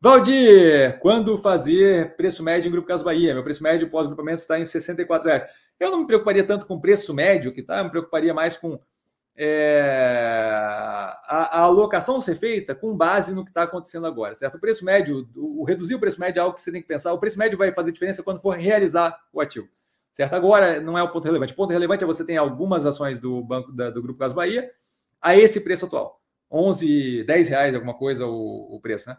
Valdir, quando fazer preço médio em Grupo Caso Bahia? Meu preço médio pós grupamento está em R$ reais. Eu não me preocuparia tanto com preço médio, que está, eu me preocuparia mais com é, a, a, alocação ser feita com base no que está acontecendo agora, certo? O preço médio, o, o, reduzir o preço médio é algo que você tem que pensar. O preço médio vai fazer diferença quando for realizar o ativo, certo? Agora não é o ponto relevante. O ponto relevante é você tem algumas ações do banco da, do Grupo Caso Bahia a esse preço atual, 11, 10 reais alguma coisa o, o preço, né?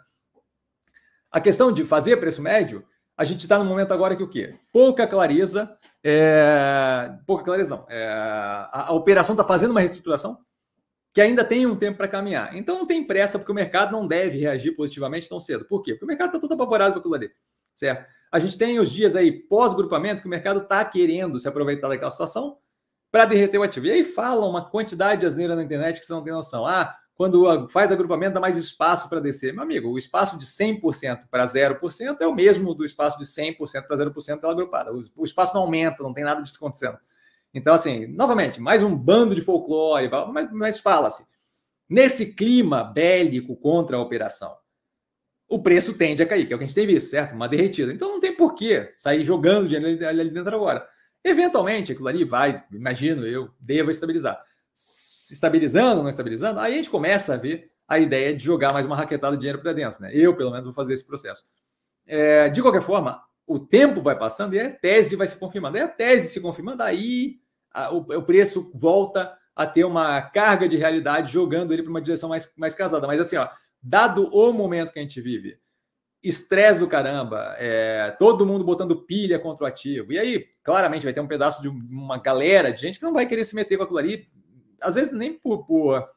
A questão de fazer preço médio, a gente está no momento agora que o quê? Pouca clareza, é... pouca clareza não, é... a, a operação está fazendo uma reestruturação que ainda tem um tempo para caminhar. Então não tem pressa, porque o mercado não deve reagir positivamente tão cedo. Por quê? Porque o mercado está todo apavorado com aquilo ali, certo? A gente tem os dias aí pós-grupamento que o mercado está querendo se aproveitar daquela situação para derreter o ativo. E aí fala uma quantidade de asneira na internet que você não tem noção. Ah, quando faz agrupamento, dá mais espaço para descer. Meu amigo, o espaço de 100% para 0% é o mesmo do espaço de 100% para 0% dela agrupada. O espaço não aumenta, não tem nada disso acontecendo. Então, assim, novamente, mais um bando de folclore, mas, mas fala-se. Nesse clima bélico contra a operação, o preço tende a cair, que é o que a gente tem visto, certo? Uma derretida. Então não tem porquê sair jogando dinheiro ali dentro agora. Eventualmente, aquilo ali vai, imagino eu, deva estabilizar estabilizando, não estabilizando, aí a gente começa a ver a ideia de jogar mais uma raquetada de dinheiro para dentro. Né? Eu, pelo menos, vou fazer esse processo. É, de qualquer forma, o tempo vai passando e a tese vai se confirmando. E a tese se confirmando, aí a, o, o, preço volta a ter uma carga de realidade, jogando ele para uma direção mais, mais casada. Mas assim, ó, dado o momento que a gente vive, estresse do caramba, é, todo mundo botando pilha contra o ativo. E aí, claramente, vai ter um pedaço de uma galera de gente que não vai querer se meter com aquilo ali, às vezes nem por, por,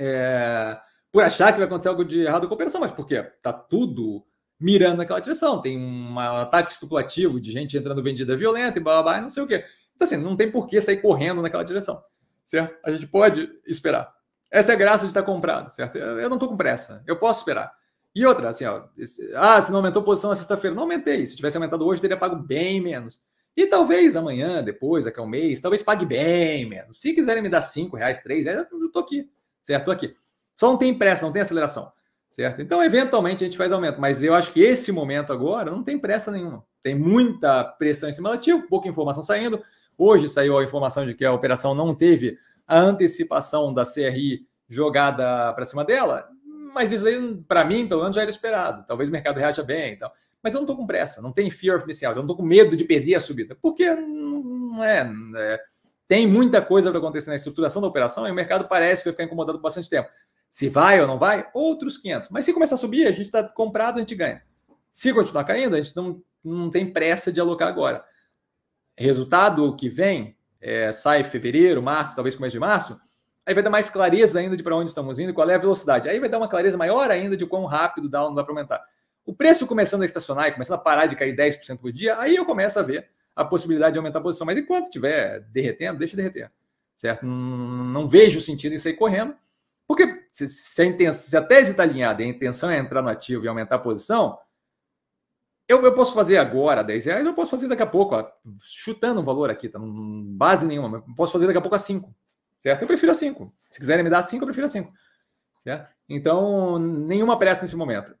é, por achar que vai acontecer algo de errado com a operação, mas porque tá tudo mirando naquela direção. Tem um ataque especulativo de gente entrando vendida violenta e blá, blá, blá não sei o quê. Então, assim, não tem por que sair correndo naquela direção, certo? A gente pode esperar. Essa é a graça de estar comprado, certo? Eu não estou com pressa, eu posso esperar. E outra, assim, ó, esse, ah, se não aumentou a posição na sexta-feira, não aumentei. Se tivesse aumentado hoje, teria pago bem menos. E talvez amanhã, depois, daqui a um mês, talvez pague bem menos. Se quiserem me dar 5 reais, 3 reais, eu tô aqui, certo? Tô aqui. Só não tem pressa, não tem aceleração, certo? Então, eventualmente, a gente faz aumento. Mas eu acho que esse momento agora não tem pressa nenhuma. Tem muita pressão em cima do ativo, pouca informação saindo. Hoje saiu a informação de que a operação não teve a antecipação da CRI jogada para cima dela, mas isso aí, para mim, pelo menos, já era esperado. Talvez o mercado reaja bem e então. tal. Mas eu não estou com pressa, não tem fear of missing out, eu não estou com medo de perder a subida, porque não é, é tem muita coisa para acontecer na estruturação da operação e o mercado parece que vai ficar incomodado por bastante tempo. Se vai ou não vai, outros 500. Mas se começar a subir, a gente está comprado, a gente ganha. Se continuar caindo, a gente não, não tem pressa de alocar agora. Resultado que vem, é, sai fevereiro, março, talvez começo de março, aí vai dar mais clareza ainda de para onde estamos indo, qual é a velocidade. Aí vai dar uma clareza maior ainda de quão rápido dá ou não dá para aumentar. O preço começando a estacionar e começando a parar de cair 10% por dia, aí eu começo a ver a possibilidade de aumentar a posição. Mas enquanto estiver derretendo, deixa derreter. Certo? Não vejo sentido em sair correndo, porque se, se, a, intenção, se a tese está alinhada e a intenção é entrar no ativo e aumentar a posição, eu, eu, posso fazer agora 10 reais, eu posso fazer daqui a pouco, ó, chutando um valor aqui, tá? Não base nenhuma, mas posso fazer daqui a pouco a 5. Certo? Eu prefiro a 5. Se quiserem me dar 5, eu prefiro a 5. Certo? Então, nenhuma pressa nesse momento.